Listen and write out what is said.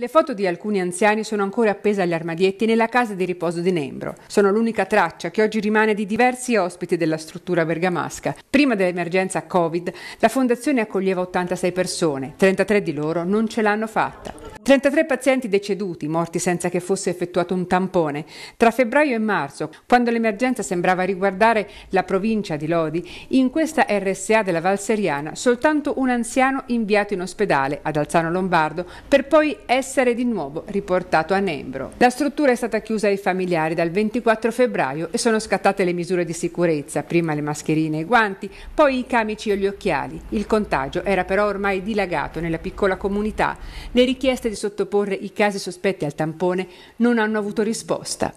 Le foto di alcuni anziani sono ancora appese agli armadietti nella casa di riposo di Nembro. Sono l'unica traccia che oggi rimane di diversi ospiti della struttura bergamasca. Prima dell'emergenza Covid, la fondazione accoglieva 86 persone, 33 di loro non ce l'hanno fatta. 33 pazienti deceduti, morti senza che fosse effettuato un tampone. Tra febbraio e marzo, quando l'emergenza sembrava riguardare la provincia di Lodi, in questa RSA della Val Seriana, soltanto un anziano inviato in ospedale ad Alzano Lombardo per poi essere di nuovo riportato a Nembro. La struttura è stata chiusa ai familiari dal 24 febbraio e sono scattate le misure di sicurezza, prima le mascherine e i guanti, poi i camici o gli occhiali. Il contagio era però ormai dilagato nella piccola comunità. Le richieste di sottoporre i casi sospetti al tampone non hanno avuto risposta.